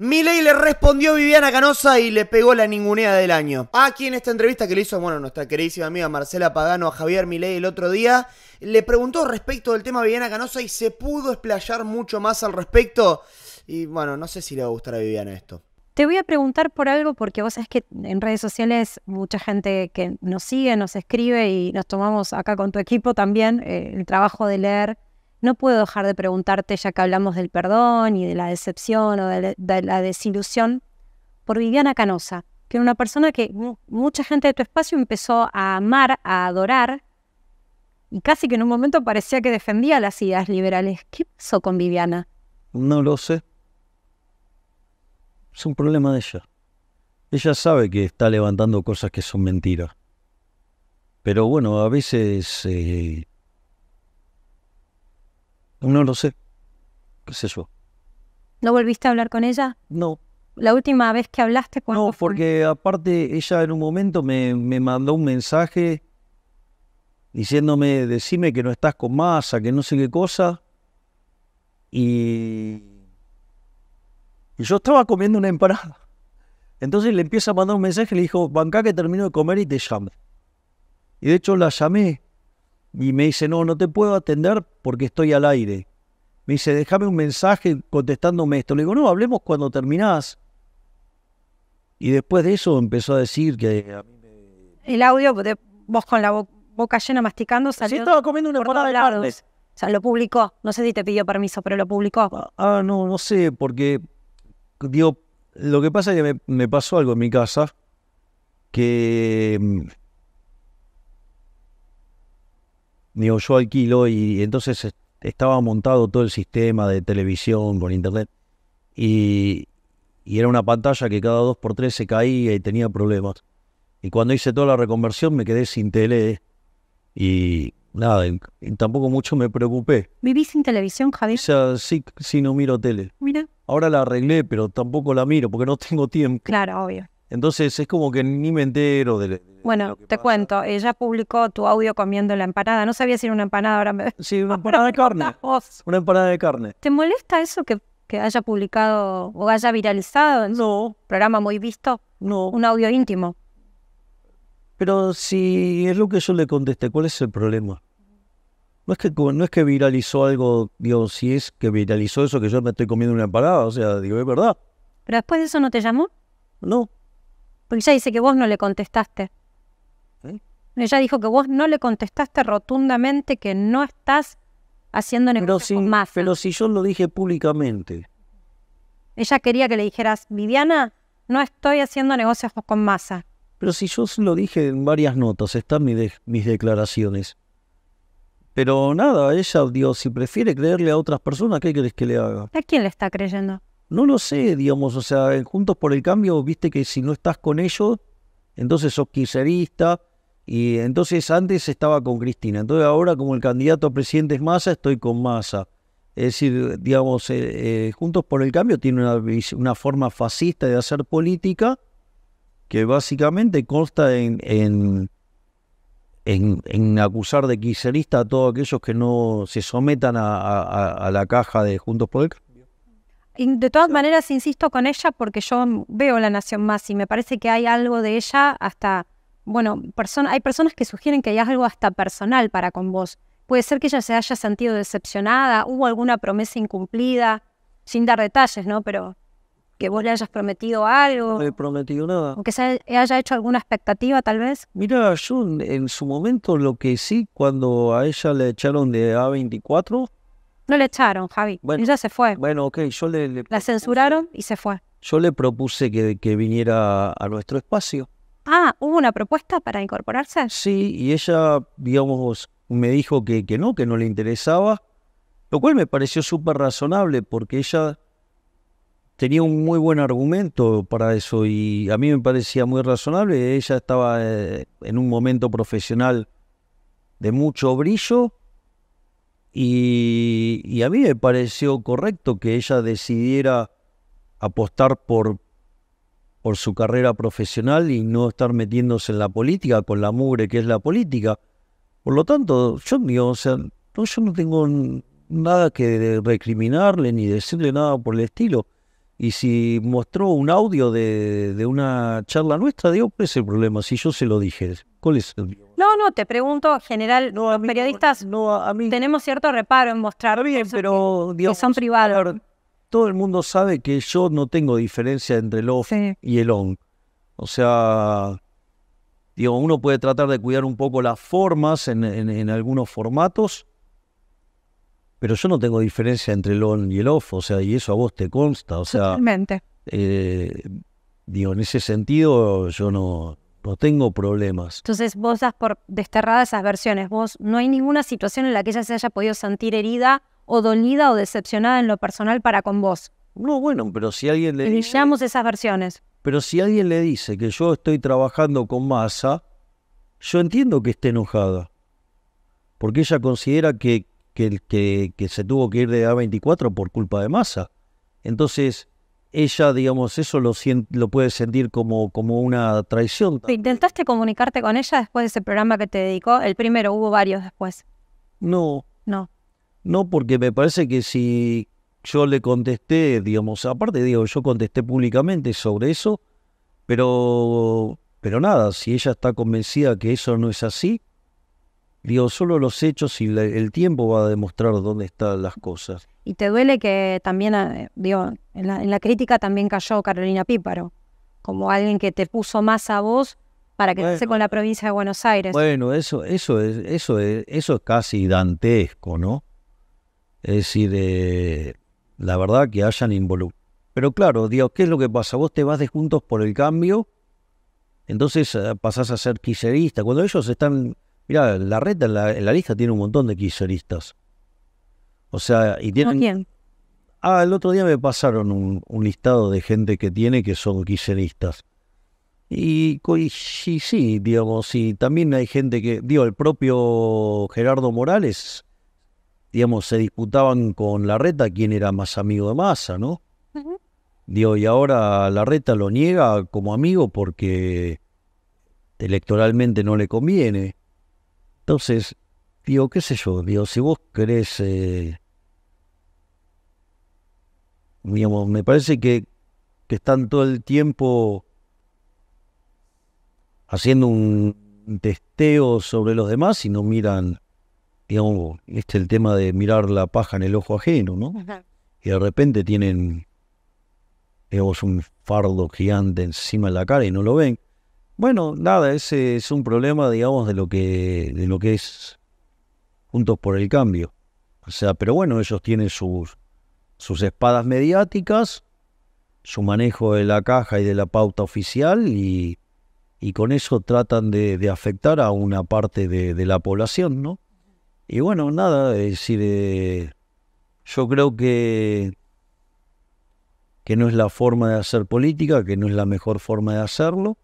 Milei le respondió Viviana Canosa y le pegó la ningunea del año. Aquí en esta entrevista que le hizo, bueno, nuestra queridísima amiga Marcela Pagano a Javier Milei el otro día, le preguntó respecto del tema Viviana Canosa y se pudo explayar mucho más al respecto. Y bueno, no sé si le va a gustar a Viviana esto. Te voy a preguntar por algo porque vos sabés que en redes sociales mucha gente que nos sigue, nos escribe y nos tomamos acá con tu equipo también eh, el trabajo de leer no puedo dejar de preguntarte, ya que hablamos del perdón y de la decepción o de la desilusión, por Viviana Canosa, que era una persona que mucha gente de tu espacio empezó a amar, a adorar, y casi que en un momento parecía que defendía las ideas liberales. ¿Qué pasó con Viviana? No lo sé. Es un problema de ella. Ella sabe que está levantando cosas que son mentiras. Pero bueno, a veces eh, no lo sé. ¿Qué sé yo? ¿No volviste a hablar con ella? No. ¿La última vez que hablaste con No, porque aparte ella en un momento me, mandó un mensaje diciéndome, decime que no estás con masa, que no sé qué cosa. Y, y yo estaba comiendo una empanada. Entonces le empieza a mandar un mensaje y le dijo, bancá que termino de comer y te llamo Y de hecho la llamé y me dice, no, no te puedo atender porque estoy al aire. Me dice, déjame un mensaje contestándome esto. Le digo, no, hablemos cuando terminás. Y después de eso empezó a decir que... El audio de vos con la boca llena masticando salió... Sí, estaba comiendo una empanada de carne. O sea, lo publicó. No sé si te pidió permiso, pero lo publicó. Ah, ah, no, no sé, porque... Digo, lo que pasa es que me, me pasó algo en mi casa que mm, digo, yo alquilo y, entonces estaba montado todo el sistema de televisión con internet y, era una pantalla que cada dos por tres se caía y tenía problemas. Y cuando hice toda la reconversión me quedé sin tele y nada, tampoco mucho me preocupé. viví sin televisión, Javier? O sea, sí, sí no miro tele. Mira. Ahora la arreglé, pero tampoco la miro porque no tengo tiempo. Claro, obvio. Entonces es como que ni me entero de... Bueno, te cuento, ella publicó tu audio comiendo la empanada. No sabía si era una empanada, ahora me... Sí, una empanada de carne. Una empanada de carne. ¿Te molesta eso que, haya publicado o haya viralizado? En no. programa muy visto. No. Un audio íntimo. Pero si es lo que yo le contesté, ¿cuál es el problema? No es que, no es que viralizó algo, digo, si es que viralizó eso que yo me estoy comiendo una empanada, o sea, digo, es verdad. ¿Pero después de eso no te llamó? No. Porque ella dice que vos no le contestaste. ¿Eh? Ella dijo que vos no le contestaste rotundamente que no estás haciendo negocios con masa Pero si yo lo dije públicamente. Ella quería que le dijeras, Viviana, no estoy haciendo negocios con masa. Pero si yo lo dije en varias notas, están mis, declaraciones. Pero nada, ella, Dios, si prefiere creerle a otras personas, ¿qué querés que le haga? ¿A quién le está creyendo? No lo sé, digamos, o sea, Juntos por el Cambio, viste que si no estás con ellos, entonces sos quiserista y entonces antes estaba con Cristina, entonces ahora como el candidato a presidente es Massa, estoy con Massa. Es decir, digamos, eh, eh, Juntos por el Cambio tiene una, forma fascista de hacer política que básicamente consta en, en, acusar de quiserista a todos aquellos que no se sometan a, a la caja de Juntos por el Cambio de todas maneras, insisto con ella porque yo veo La Nación Más y me parece que hay algo de ella hasta, bueno, persona, hay personas que sugieren que hay algo hasta personal para con vos. Puede ser que ella se haya sentido decepcionada, hubo alguna promesa incumplida, sin dar detalles, ¿no? Pero que vos le hayas prometido algo. No he prometido nada. O que se haya hecho alguna expectativa, tal vez. Mira, yo en su momento lo que sí, cuando a ella le echaron de A24, no le echaron, Javi. Bueno, Ella se fue. Bueno, ok, yo le... la censuraron y se fue. Yo le propuse que, viniera a nuestro espacio. Ah, ¿hubo una propuesta para incorporarse? Sí, y ella, digamos, me dijo que, no, que no le interesaba, lo cual me pareció súper razonable porque ella tenía un muy buen argumento para eso y a mí me parecía muy razonable. Ella estaba eh, en un momento profesional de mucho brillo y, a mí me pareció correcto que ella decidiera apostar por, por su carrera profesional y no estar metiéndose en la política con la mugre que es la política. Por lo tanto, yo digo, o sea, yo no tengo nada que recriminarle ni decirle nada por el estilo. Y si mostró un audio de, una charla nuestra, digo, ¿cuál es el problema? Si yo se lo dije, ¿cuál es el No, no, te pregunto, general, los periodistas tenemos cierto reparo en mostrar bien, que, son privados. Todo el mundo sabe que yo no tengo diferencia entre el off y el on. O sea, digo, uno puede tratar de cuidar un poco las formas en, en algunos formatos, pero yo no tengo diferencia entre el on y el off, o sea, y eso a vos te consta, o Totalmente. Eh, digo, en ese sentido yo no, tengo problemas. Entonces vos das por desterrada esas versiones, vos no hay ninguna situación en la que ella se haya podido sentir herida o dolida o decepcionada en lo personal para con vos. No, bueno, pero si alguien le dice, esas versiones. Pero si alguien le dice que yo estoy trabajando con masa, yo entiendo que esté enojada. Porque ella considera que que, que, que se tuvo que ir de A24 por culpa de Massa. Entonces, ella, digamos, eso lo, lo puede sentir como, como una traición. ¿Intentaste comunicarte con ella después de ese programa que te dedicó? El primero, hubo varios después. No. No. No, porque me parece que si yo le contesté, digamos, aparte digo, yo contesté públicamente sobre eso, pero, pero nada, si ella está convencida que eso no es así, Digo, solo los hechos y el tiempo va a demostrar dónde están las cosas. Y te duele que también, eh, digo, en la, en la, crítica también cayó Carolina Píparo, como alguien que te puso más a vos para que te con la provincia de Buenos Aires. Bueno, eso, eso es, eso es, eso es casi dantesco, ¿no? Es decir, eh, la verdad que hayan involucrado. Pero claro, digo, ¿qué es lo que pasa? Vos te vas de juntos por el cambio, entonces eh, pasás a ser quiserista. Cuando ellos están Mira, la reta en la, lista tiene un montón de quiseristas, O sea, y tienen... quién? Ah, el otro día me pasaron un, listado de gente que tiene que son quiseristas Y, sí, digamos, y también hay gente que, digo, el propio Gerardo Morales, digamos, se disputaban con la reta quién era más amigo de Massa, ¿no? Digo, y ahora reta lo niega como amigo porque electoralmente no le conviene. Entonces, digo, qué sé yo, digo, si vos querés, eh, digamos, me parece que, están todo el tiempo haciendo un testeo sobre los demás y no miran, digamos, este el tema de mirar la paja en el ojo ajeno, ¿no? Y de repente tienen, digamos, un fardo gigante encima de la cara y no lo ven. Bueno, nada, ese es un problema, digamos, de lo que, de lo que es Juntos por el Cambio. O sea, pero bueno, ellos tienen sus, sus espadas mediáticas, su manejo de la caja y de la pauta oficial y, con eso tratan de, afectar a una parte de, la población, ¿no? Y bueno, nada, es decir, eh, yo creo que, que no es la forma de hacer política, que no es la mejor forma de hacerlo,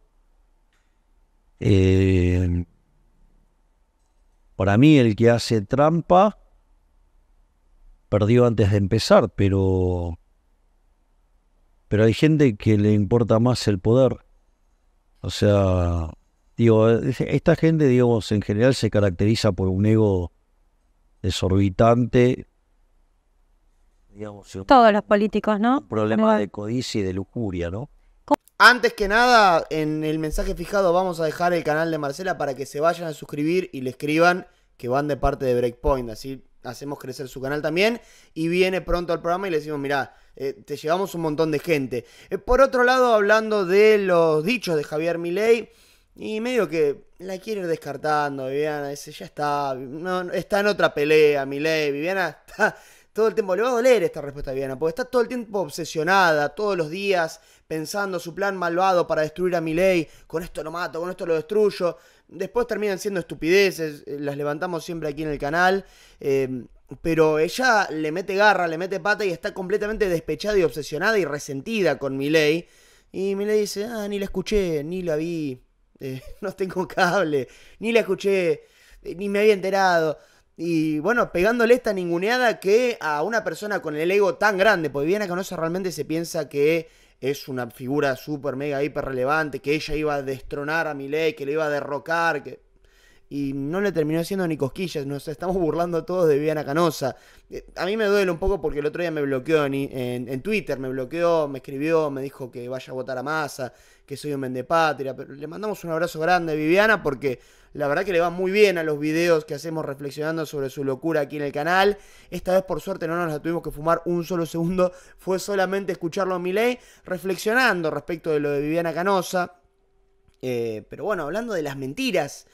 eh, para mí el que hace trampa perdió antes de empezar, pero, pero hay gente que le importa más el poder. O sea, digo, esta gente, digamos, en general se caracteriza por un ego desorbitante. Digamos, Todos los políticos, ¿no? Un problema de codicia y de lujuria, ¿no? Antes que nada, en el mensaje fijado vamos a dejar el canal de Marcela para que se vayan a suscribir y le escriban que van de parte de Breakpoint. Así hacemos crecer su canal también. Y viene pronto al programa y le decimos, mirá, eh, te llevamos un montón de gente. Eh, por otro lado, hablando de los dichos de Javier Milei, y medio que la quiere ir descartando, Viviana, dice, ya está, no, está en otra pelea, Milei, Viviana está todo el tiempo, le va a doler esta respuesta Viana, porque está todo el tiempo obsesionada, todos los días, pensando su plan malvado para destruir a Milei, con esto lo mato, con esto lo destruyo. Después terminan siendo estupideces, eh, las levantamos siempre aquí en el canal. Em, pero ella le mete garra, le mete pata y está completamente despechada y obsesionada y resentida con Milei. Y le dice, ah, ni la escuché, ni la vi, eh, no tengo cable, ni la escuché, eh, ni me había enterado. Y bueno, pegándole esta ninguneada que a una persona con el ego tan grande, bien a conocer realmente se piensa que es una figura súper, mega, hiper relevante, que ella iba a destronar a Milei, que le iba a derrocar, que y no le terminó haciendo ni cosquillas. Nos estamos burlando todos de Viviana Canosa. Eh, a mí me duele un poco porque el otro día me bloqueó en, en, Twitter, me bloqueó, me escribió, me dijo que vaya a votar a Massa, que soy un patria Pero le mandamos un abrazo grande a Viviana porque la verdad que le va muy bien a los videos que hacemos reflexionando sobre su locura aquí en el canal. Esta vez, por suerte, no nos la tuvimos que fumar un solo segundo. Fue solamente escucharlo a ley reflexionando respecto de lo de Viviana Canosa. Eh, pero bueno, hablando de las mentiras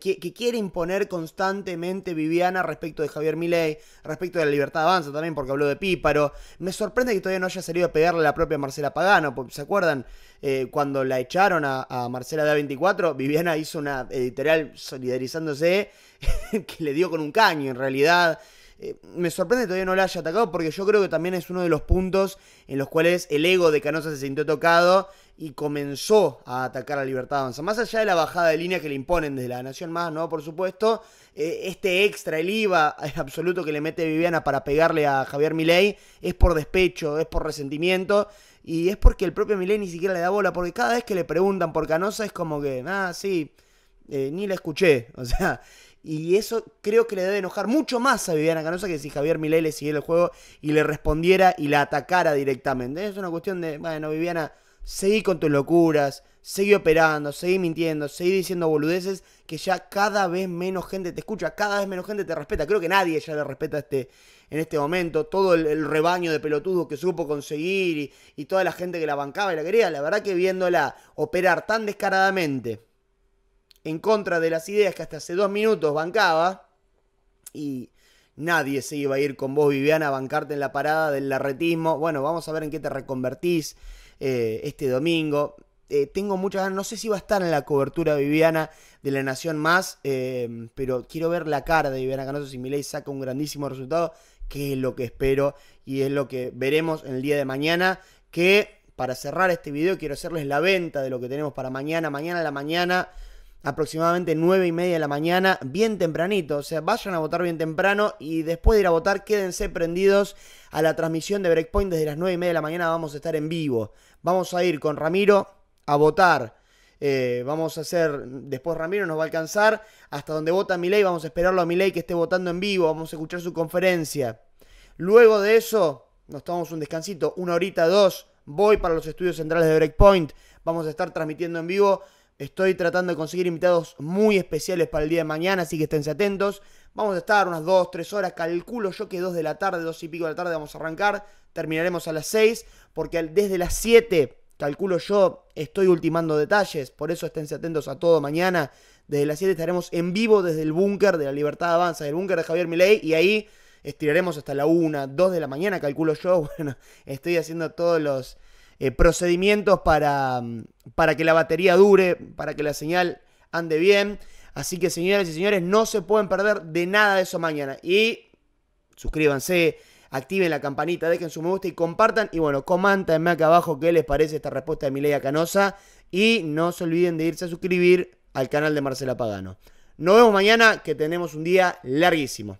que, quiere imponer constantemente Viviana respecto de Javier Milei, respecto de la libertad de avanza también, porque habló de Píparo. Me sorprende que todavía no haya salido a pegarle a la propia Marcela Pagano, porque se acuerdan eh, cuando la echaron a, a Marcela de A24, Viviana hizo una editorial solidarizándose que le dio con un caño en realidad. Eh, me sorprende que todavía no la haya atacado porque yo creo que también es uno de los puntos en los cuales el ego de Canosa se sintió tocado y comenzó a atacar a Libertad Avanza. Más allá de la bajada de línea que le imponen desde la Nación Más, ¿no? Por supuesto, eh, este extra, el IVA el absoluto que le mete Viviana para pegarle a Javier Milei, es por despecho, es por resentimiento y es porque el propio Milei ni siquiera le da bola, porque cada vez que le preguntan por Canosa es como que, ah, sí, eh, ni la escuché. O sea, y eso creo que le debe enojar mucho más a Viviana Canosa que si Javier Milele le siguiera el juego y le respondiera y la atacara directamente. Es una cuestión de, bueno, Viviana, seguí con tus locuras, seguí operando, seguí mintiendo, seguí diciendo boludeces que ya cada vez menos gente te escucha, cada vez menos gente te respeta. Creo que nadie ya le respeta este, en este momento. Todo el, rebaño de pelotudos que supo conseguir y, y toda la gente que la bancaba y la quería, la verdad que viéndola operar tan descaradamente en contra de las ideas que hasta hace dos minutos bancaba. Y nadie se iba a ir con vos, Viviana, a bancarte en la parada del larretismo. Bueno, vamos a ver en qué te reconvertís eh, este domingo. Eh, tengo muchas ganas, no sé si va a estar en la cobertura Viviana de la Nación Más, eh, pero quiero ver la cara de Viviana Canoso si ley saca un grandísimo resultado, que es lo que espero y es lo que veremos en el día de mañana, que para cerrar este video quiero hacerles la venta de lo que tenemos para mañana, mañana a la mañana aproximadamente nueve y media de la mañana, bien tempranito. O sea, vayan a votar bien temprano y después de ir a votar, quédense prendidos a la transmisión de Breakpoint desde las 9 y media de la mañana. Vamos a estar en vivo. Vamos a ir con Ramiro a votar. Eh, vamos a hacer, después Ramiro nos va a alcanzar hasta donde vota Milei, vamos a esperarlo a Milei que esté votando en vivo, vamos a escuchar su conferencia. Luego de eso, nos tomamos un descansito, una horita, dos, voy para los estudios centrales de Breakpoint, vamos a estar transmitiendo en vivo Estoy tratando de conseguir invitados muy especiales para el día de mañana, así que esténse atentos. Vamos a estar unas 2, 3 horas, calculo yo que 2 de la tarde, 2 y pico de la tarde vamos a arrancar. Terminaremos a las 6, porque desde las 7, calculo yo, estoy ultimando detalles, por eso esténse atentos a todo mañana. Desde las 7 estaremos en vivo desde el búnker de la Libertad Avanza, del búnker de Javier Milei, y ahí estiraremos hasta la 1, 2 de la mañana, calculo yo. Bueno, estoy haciendo todos los eh, procedimientos para, mm, para que la batería dure, para que la señal ande bien. Así que señoras y señores, no se pueden perder de nada de eso mañana. Y suscríbanse, activen la campanita, dejen su me gusta y compartan. Y bueno, me acá abajo qué les parece esta respuesta de Mileia Canosa. Y no se olviden de irse a suscribir al canal de Marcela Pagano. Nos vemos mañana que tenemos un día larguísimo.